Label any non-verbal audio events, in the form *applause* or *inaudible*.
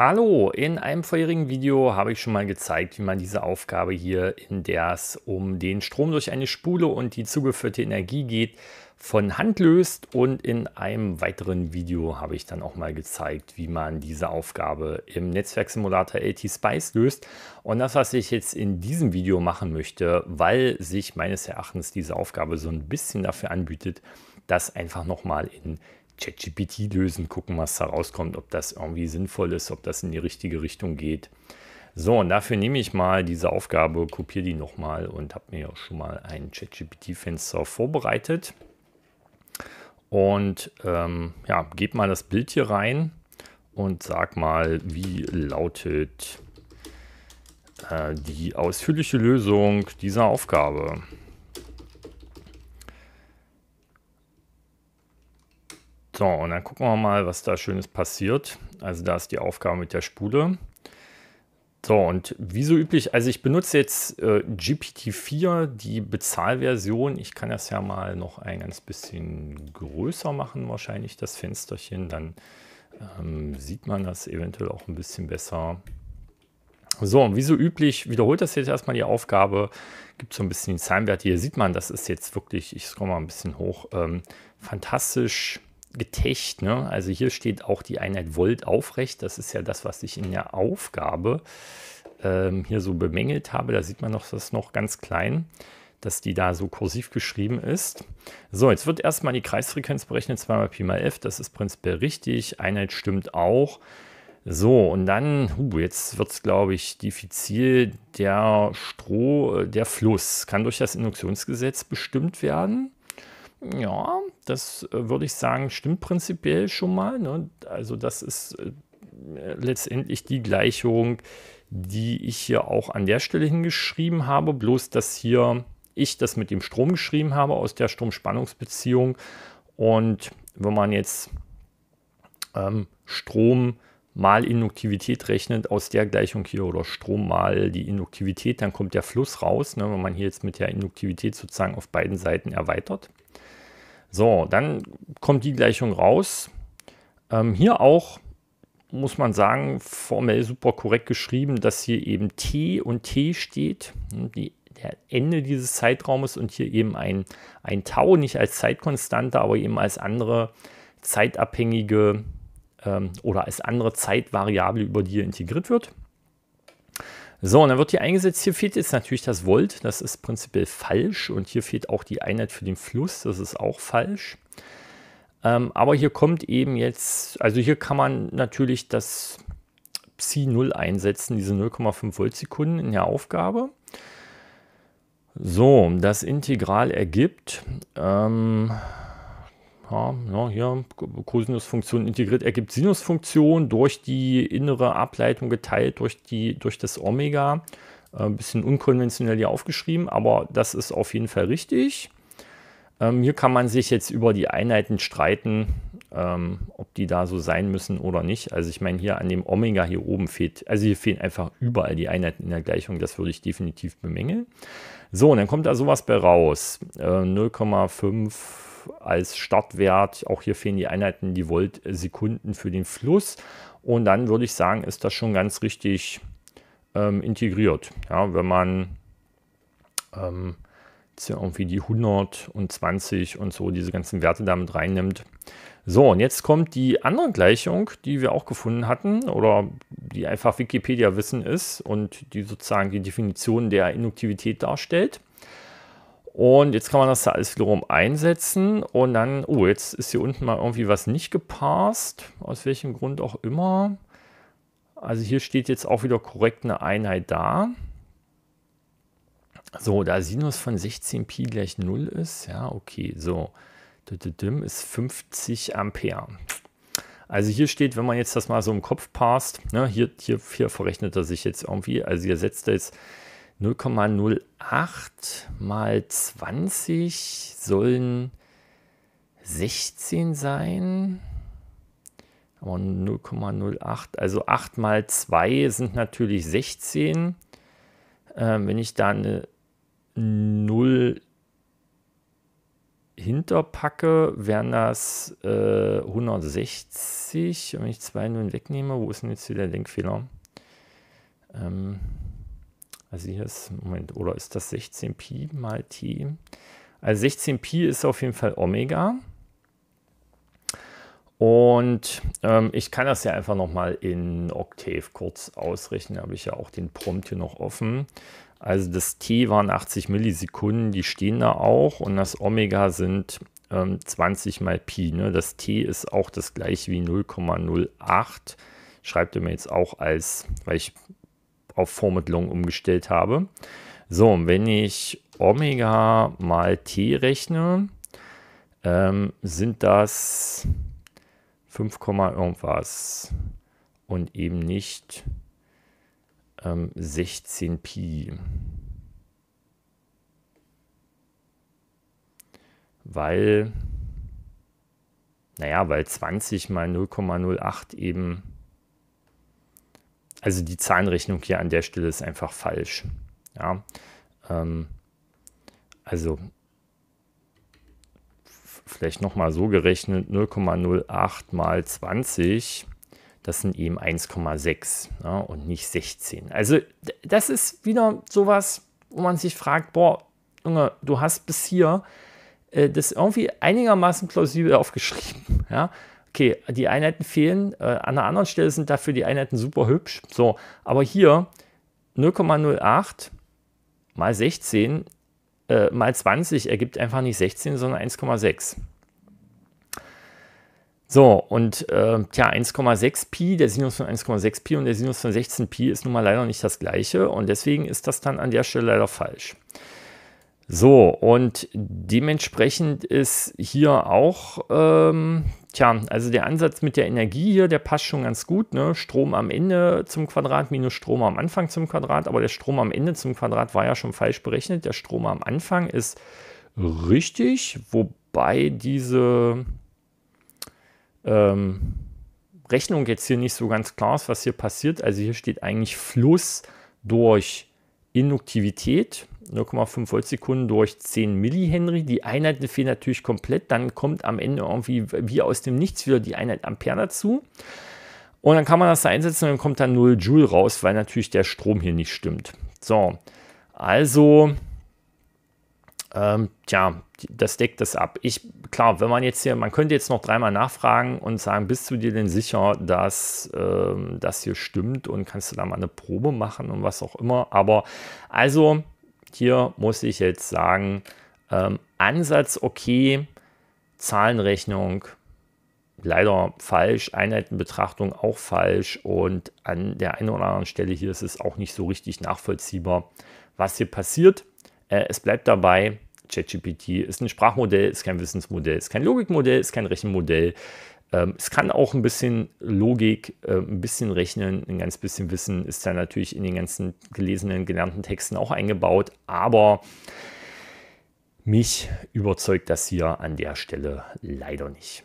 Hallo, in einem vorherigen Video habe ich schon mal gezeigt, wie man diese Aufgabe hier, in der es um den Strom durch eine Spule und die zugeführte Energie geht, von Hand löst und in einem weiteren Video habe ich dann auch mal gezeigt, wie man diese Aufgabe im Netzwerksimulator LT-Spice löst. Und das, was ich jetzt in diesem Video machen möchte, weil sich meines Erachtens diese Aufgabe so ein bisschen dafür anbietet, das einfach nochmal in ChatGPT lösen, gucken, was da rauskommt, ob das irgendwie sinnvoll ist, ob das in die richtige Richtung geht. So, und dafür nehme ich mal diese Aufgabe, kopiere die nochmal und habe mir auch schon mal ein ChatGPT-Fenster vorbereitet. Und ähm, ja, gebe mal das Bild hier rein und sag mal, wie lautet äh, die ausführliche Lösung dieser Aufgabe. So, und dann gucken wir mal, was da Schönes passiert. Also da ist die Aufgabe mit der Spule. So, und wie so üblich, also ich benutze jetzt äh, GPT-4, die Bezahlversion. Ich kann das ja mal noch ein ganz bisschen größer machen, wahrscheinlich das Fensterchen. Dann ähm, sieht man das eventuell auch ein bisschen besser. So, und wie so üblich, wiederholt das jetzt erstmal die Aufgabe, gibt so ein bisschen die Zahlenwerte. Hier sieht man, das ist jetzt wirklich, ich scroll mal ein bisschen hoch, ähm, fantastisch Getecht. Ne? Also hier steht auch die Einheit Volt aufrecht. Das ist ja das, was ich in der Aufgabe ähm, hier so bemängelt habe. Da sieht man noch, das noch ganz klein, dass die da so kursiv geschrieben ist. So, jetzt wird erstmal die Kreisfrequenz berechnet, 2 mal Pi mal F. Das ist prinzipiell richtig. Einheit stimmt auch. So, und dann, uh, jetzt wird es, glaube ich, diffizil. Der Stroh, äh, der Fluss kann durch das Induktionsgesetz bestimmt werden. Ja, das äh, würde ich sagen, stimmt prinzipiell schon mal. Ne? Also das ist äh, letztendlich die Gleichung, die ich hier auch an der Stelle hingeschrieben habe, bloß dass hier ich das mit dem Strom geschrieben habe aus der Strom-Spannungsbeziehung. Und wenn man jetzt ähm, Strom mal Induktivität rechnet aus der Gleichung hier oder Strom mal die Induktivität, dann kommt der Fluss raus, ne, wenn man hier jetzt mit der Induktivität sozusagen auf beiden Seiten erweitert. So, dann kommt die Gleichung raus. Ähm, hier auch muss man sagen, formell super korrekt geschrieben, dass hier eben T und T steht, hm, die, der Ende dieses Zeitraumes und hier eben ein, ein Tau, nicht als Zeitkonstante, aber eben als andere zeitabhängige ähm, oder als andere Zeitvariable, über die hier integriert wird. So, und dann wird hier eingesetzt, hier fehlt jetzt natürlich das Volt, das ist prinzipiell falsch und hier fehlt auch die Einheit für den Fluss, das ist auch falsch. Ähm, aber hier kommt eben jetzt, also hier kann man natürlich das Psi 0 einsetzen, diese 0,5 Voltsekunden in der Aufgabe. So, das Integral ergibt, ähm, ja, ja, hier Cosinusfunktion integriert ergibt Sinusfunktion durch die innere Ableitung geteilt durch, die, durch das Omega. Äh, ein bisschen unkonventionell hier aufgeschrieben, aber das ist auf jeden Fall richtig. Ähm, hier kann man sich jetzt über die Einheiten streiten, ähm, ob die da so sein müssen oder nicht. Also ich meine, hier an dem Omega hier oben fehlt, also hier fehlen einfach überall die Einheiten in der Gleichung. Das würde ich definitiv bemängeln. So, und dann kommt da sowas bei raus. Äh, 0,5 als Startwert. Auch hier fehlen die Einheiten, die Volt-Sekunden für den Fluss. Und dann würde ich sagen, ist das schon ganz richtig ähm, integriert. Ja, wenn man ähm, jetzt irgendwie die 120 und so diese ganzen Werte damit reinnimmt. So, und jetzt kommt die andere Gleichung, die wir auch gefunden hatten oder die einfach Wikipedia-Wissen ist und die sozusagen die Definition der Induktivität darstellt. Und jetzt kann man das da alles wiederum einsetzen und dann, oh, jetzt ist hier unten mal irgendwie was nicht gepasst, aus welchem Grund auch immer. Also hier steht jetzt auch wieder korrekt eine Einheit da. So, da Sinus von 16 Pi gleich 0 ist, ja, okay, so. Dim ist 50 Ampere. Also hier steht, wenn man jetzt das mal so im Kopf passt, ne, hier, hier, hier verrechnet er sich jetzt irgendwie, also hier setzt er jetzt 0,08 mal 20 sollen 16 sein. Aber 0,08, also 8 mal 2 sind natürlich 16. Ähm, wenn ich da eine 0 hinterpacke, wären das äh, 160. Und wenn ich zwei Nullen wegnehme, wo ist denn jetzt wieder der Denkfehler? Ähm, also hier ist, Moment, oder ist das 16 Pi mal T? Also 16 Pi ist auf jeden Fall Omega. Und ähm, ich kann das ja einfach nochmal in Octave kurz ausrechnen. Da habe ich ja auch den Prompt hier noch offen. Also das T waren 80 Millisekunden, die stehen da auch. Und das Omega sind ähm, 20 mal Pi. Ne? Das T ist auch das gleiche wie 0,08. Schreibt ihr mir jetzt auch als, weil ich auf Form mit Long umgestellt habe. So, und wenn ich Omega mal T rechne, ähm, sind das 5, irgendwas und eben nicht ähm, 16 Pi. Weil, naja, weil 20 mal 0,08 eben also die Zahnrechnung hier an der Stelle ist einfach falsch. Ja, ähm, also vielleicht nochmal so gerechnet, 0,08 mal 20, das sind eben 1,6 ja, und nicht 16. Also das ist wieder sowas, wo man sich fragt, boah, Junge, du hast bis hier äh, das irgendwie einigermaßen plausibel aufgeschrieben. *laughs* Ja? okay, die Einheiten fehlen, äh, an einer anderen Stelle sind dafür die Einheiten super hübsch. So, aber hier 0,08 mal 16 äh, mal 20 ergibt einfach nicht 16, sondern 1,6. So, und äh, tja, 1,6 Pi, der Sinus von 1,6 Pi und der Sinus von 16 Pi ist nun mal leider nicht das gleiche und deswegen ist das dann an der Stelle leider falsch. So, und dementsprechend ist hier auch, ähm, tja, also der Ansatz mit der Energie hier, der passt schon ganz gut. Ne? Strom am Ende zum Quadrat minus Strom am Anfang zum Quadrat, aber der Strom am Ende zum Quadrat war ja schon falsch berechnet. Der Strom am Anfang ist richtig, wobei diese ähm, Rechnung jetzt hier nicht so ganz klar ist, was hier passiert. Also hier steht eigentlich Fluss durch Induktivität. 0,5 Voltsekunden durch 10 Millihenry. Die Einheiten fehlen natürlich komplett. Dann kommt am Ende irgendwie wie aus dem Nichts wieder die Einheit Ampere dazu. Und dann kann man das da einsetzen und dann kommt dann 0 Joule raus, weil natürlich der Strom hier nicht stimmt. So, also, ähm, tja, das deckt das ab. Ich, klar, wenn man jetzt hier, man könnte jetzt noch dreimal nachfragen und sagen, bist du dir denn sicher, dass ähm, das hier stimmt und kannst du da mal eine Probe machen und was auch immer. Aber also, hier muss ich jetzt sagen, ähm, Ansatz okay, Zahlenrechnung leider falsch, Einheitenbetrachtung auch falsch und an der einen oder anderen Stelle hier ist es auch nicht so richtig nachvollziehbar, was hier passiert. Äh, es bleibt dabei, ChatGPT ist ein Sprachmodell, ist kein Wissensmodell, ist kein Logikmodell, ist kein Rechenmodell. Ähm, es kann auch ein bisschen Logik, äh, ein bisschen Rechnen, ein ganz bisschen Wissen ist da natürlich in den ganzen gelesenen, gelernten Texten auch eingebaut, aber mich überzeugt das hier an der Stelle leider nicht.